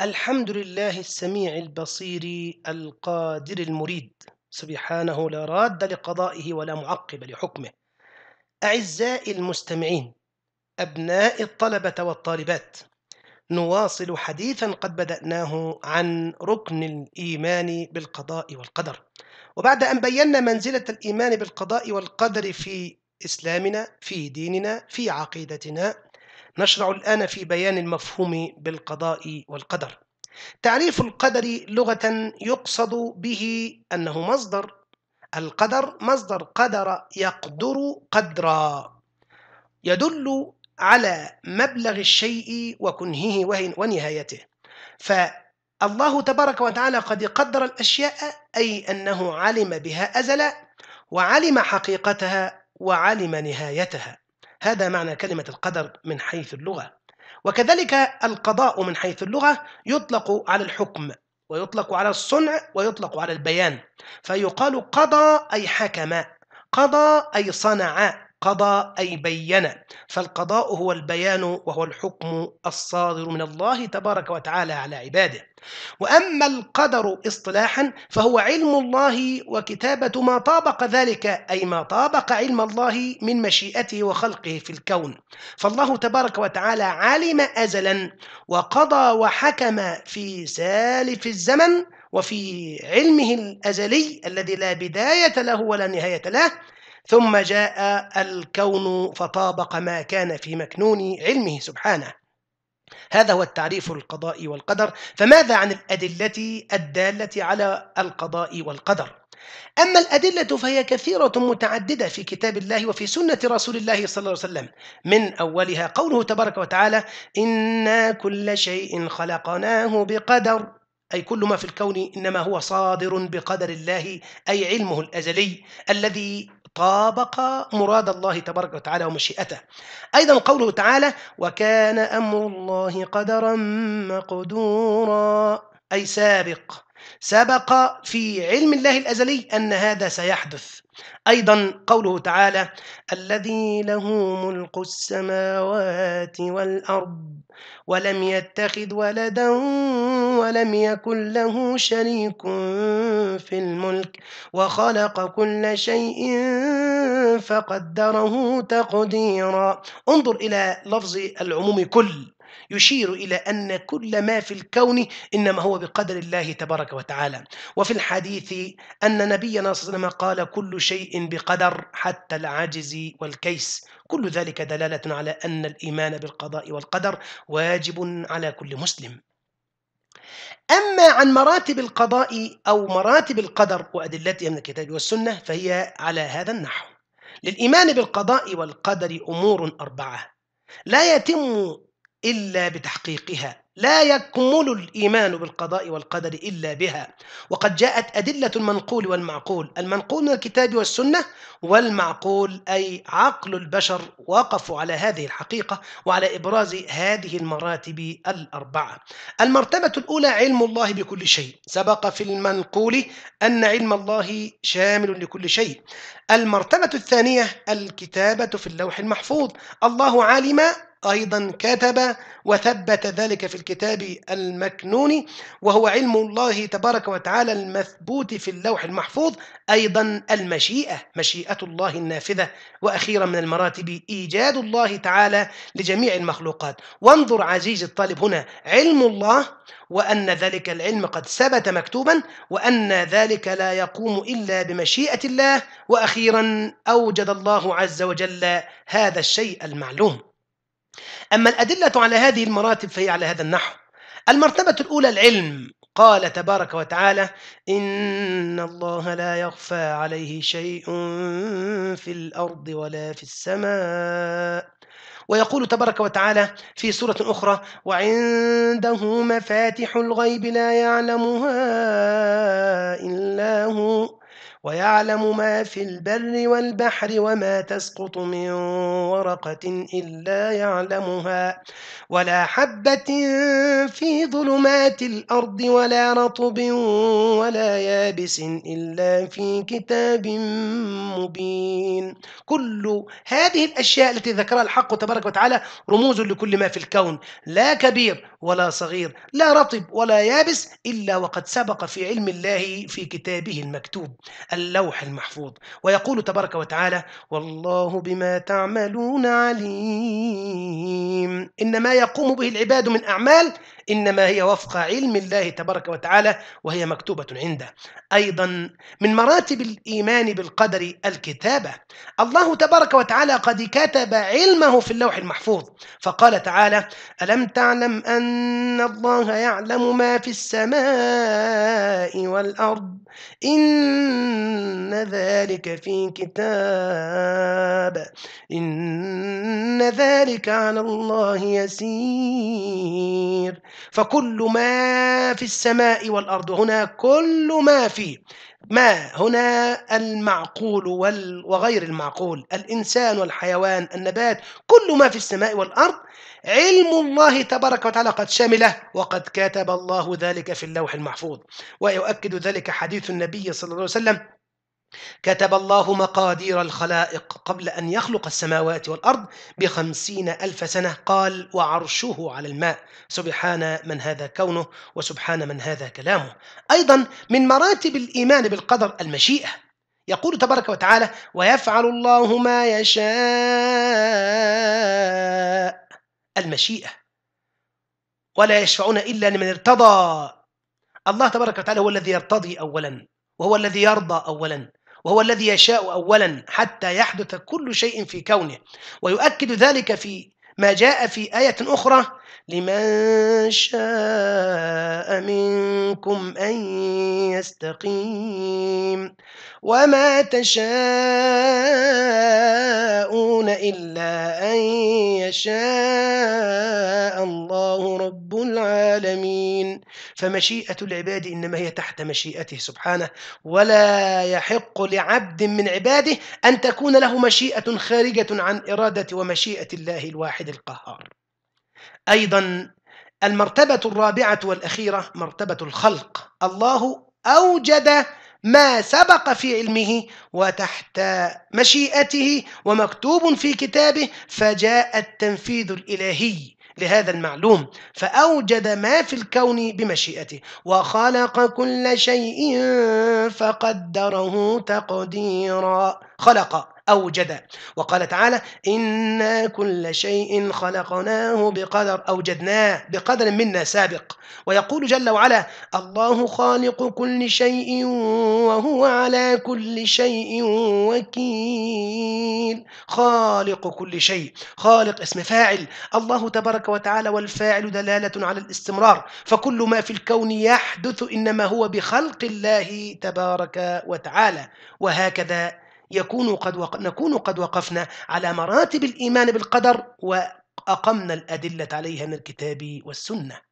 الحمد لله السميع البصير القادر المريد سبحانه لا راد لقضائه ولا معقب لحكمه أعزائي المستمعين أبناء الطلبة والطالبات نواصل حديثا قد بدأناه عن ركن الإيمان بالقضاء والقدر وبعد أن بينا منزلة الإيمان بالقضاء والقدر في إسلامنا في ديننا في عقيدتنا نشرع الآن في بيان المفهوم بالقضاء والقدر. تعريف القدر لغة يقصد به أنه مصدر، القدر مصدر قدر يقدر قدرا، يدل على مبلغ الشيء وكنهه ونهايته. فالله تبارك وتعالى قد قدر الأشياء أي أنه علم بها أزلا وعلم حقيقتها وعلم نهايتها هذا معنى كلمة القدر من حيث اللغة وكذلك القضاء من حيث اللغة يطلق على الحكم ويطلق على الصنع ويطلق على البيان فيقال قضى أي حكم قضى أي صنع قضى أي بين فالقضاء هو البيان وهو الحكم الصادر من الله تبارك وتعالى على عباده وأما القدر اصطلاحا فهو علم الله وكتابة ما طابق ذلك أي ما طابق علم الله من مشيئته وخلقه في الكون فالله تبارك وتعالى علم أزلا وقضى وحكم في سالف الزمن وفي علمه الأزلي الذي لا بداية له ولا نهاية له ثم جاء الكون فطابق ما كان في مكنون علمه سبحانه هذا هو التعريف القضاء والقدر فماذا عن الأدلة الدالة على القضاء والقدر أما الأدلة فهي كثيرة متعددة في كتاب الله وفي سنة رسول الله صلى الله عليه وسلم من أولها قوله تبارك وتعالى إنا كل شيء خلقناه بقدر أي كل ما في الكون إنما هو صادر بقدر الله أي علمه الأزلي الذي طابق مراد الله تبارك وتعالى ومشيئته أيضا قوله تعالى وكان أمر الله قدرا مقدورا أي سابق سبق في علم الله الازلي ان هذا سيحدث ايضا قوله تعالى الذي له ملك السماوات والارض ولم يتخذ ولدا ولم يكن له شريك في الملك وخلق كل شيء فقدره تقديرا انظر الى لفظ العموم كل يشير إلى أن كل ما في الكون إنما هو بقدر الله تبارك وتعالى وفي الحديث أن نبينا صلى الله عليه وسلم قال كل شيء بقدر حتى العجز والكيس كل ذلك دلالة على أن الإيمان بالقضاء والقدر واجب على كل مسلم أما عن مراتب القضاء أو مراتب القدر وأدلتها من الكتاب والسنة فهي على هذا النحو للإيمان بالقضاء والقدر أمور أربعة لا يتم إلا بتحقيقها لا يكمل الإيمان بالقضاء والقدر إلا بها وقد جاءت أدلة المنقول والمعقول المنقول من الكتاب والسنة والمعقول أي عقل البشر وقفوا على هذه الحقيقة وعلى إبراز هذه المراتب الأربعة المرتبة الأولى علم الله بكل شيء سبق في المنقول أن علم الله شامل لكل شيء المرتبة الثانية الكتابة في اللوح المحفوظ الله عالم أيضا كتب وثبت ذلك في الكتاب المكنون وهو علم الله تبارك وتعالى المثبوت في اللوح المحفوظ أيضا المشيئة مشيئة الله النافذة وأخيرا من المراتب إيجاد الله تعالى لجميع المخلوقات وانظر عزيزي الطالب هنا علم الله وأن ذلك العلم قد ثبت مكتوبا وأن ذلك لا يقوم إلا بمشيئة الله وأخيرا أوجد الله عز وجل هذا الشيء المعلوم أما الأدلة على هذه المراتب فهي على هذا النحو المرتبة الأولى العلم قال تبارك وتعالى إن الله لا يخفى عليه شيء في الأرض ولا في السماء ويقول تبارك وتعالى في سورة أخرى وعنده مفاتح الغيب لا يعلمها إلا هو ويعلم ما في البر والبحر وما تسقط من ورقة إلا يعلمها ولا حبة في ظلمات الأرض ولا رطب ولا يابس إلا في كتاب مبين كل هذه الأشياء التي ذكرها الحق تبارك وتعالى رموز لكل ما في الكون لا كبير ولا صغير لا رطب ولا يابس إلا وقد سبق في علم الله في كتابه المكتوب اللوح المحفوظ ويقول تبارك وتعالى والله بما تعملون عليم إن ما يقوم به العباد من أعمال إنما هي وفق علم الله تبارك وتعالى وهي مكتوبة عنده أيضا من مراتب الإيمان بالقدر الكتابة الله تبارك وتعالى قد كتب علمه في اللوح المحفوظ فقال تعالى ألم تعلم أن الله يعلم ما في السماء والأرض إن ذلك في كتاب إن ذلك على الله يسير فكل ما في السماء والأرض هنا كل ما في ما هنا المعقول وغير المعقول الإنسان والحيوان النبات كل ما في السماء والأرض علم الله تبارك وتعالى قد شمله وقد كتب الله ذلك في اللوح المحفوظ ويؤكد ذلك حديث النبي صلى الله عليه وسلم كتب الله مقادير الخلائق قبل أن يخلق السماوات والأرض بخمسين ألف سنة قال وعرشه على الماء سبحان من هذا كونه وسبحان من هذا كلامه أيضا من مراتب الإيمان بالقدر المشيئة يقول تبارك وتعالى ويفعل الله ما يشاء المشيئة ولا يشفعون إلا لمن ارتضى الله تبارك وتعالى هو الذي يرتضي أولا وهو الذي يرضى أولا وهو الذي يشاء أولا حتى يحدث كل شيء في كونه ويؤكد ذلك في ما جاء في آية أخرى لمن شاء منكم أن يستقيم وما تشاءون إلا أن يشاء الله رب العالمين فمشيئة العباد إنما هي تحت مشيئته سبحانه ولا يحق لعبد من عباده أن تكون له مشيئة خارجة عن إرادة ومشيئة الله الواحد القهار أيضا المرتبة الرابعة والأخيرة مرتبة الخلق الله أوجد ما سبق في علمه وتحت مشيئته ومكتوب في كتابه فجاء التنفيذ الإلهي لهذا المعلوم فأوجد ما في الكون بمشيئته وخلق كل شيء فقدره تقديرا خلق أوجد وقال تعالى إنا كل شيء خلقناه بقدر أوجدناه بقدر منا سابق ويقول جل وعلا الله خالق كل شيء وهو على كل شيء وكيل خالق كل شيء خالق اسم فاعل الله تبارك وتعالى والفاعل دلالة على الاستمرار فكل ما في الكون يحدث إنما هو بخلق الله تبارك وتعالى وهكذا يكون قد وق... نكون قد وقفنا على مراتب الإيمان بالقدر وأقمنا الأدلة عليها من الكتاب والسنة